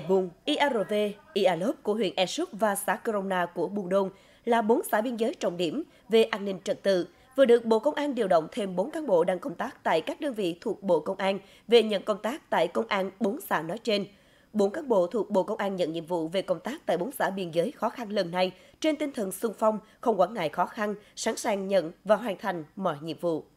Ebung, IRV, IALOP của huyện Esup và xã Corona của Buôn Đôn là bốn xã biên giới trọng điểm về an ninh trật tự, vừa được Bộ Công an điều động thêm 4 cán bộ đang công tác tại các đơn vị thuộc Bộ Công an về nhận công tác tại công an 4 xã nói trên. 4 cán bộ thuộc Bộ Công an nhận nhiệm vụ về công tác tại 4 xã biên giới khó khăn lần này trên tinh thần sung phong, không quản ngại khó khăn, sẵn sàng nhận và hoàn thành mọi nhiệm vụ.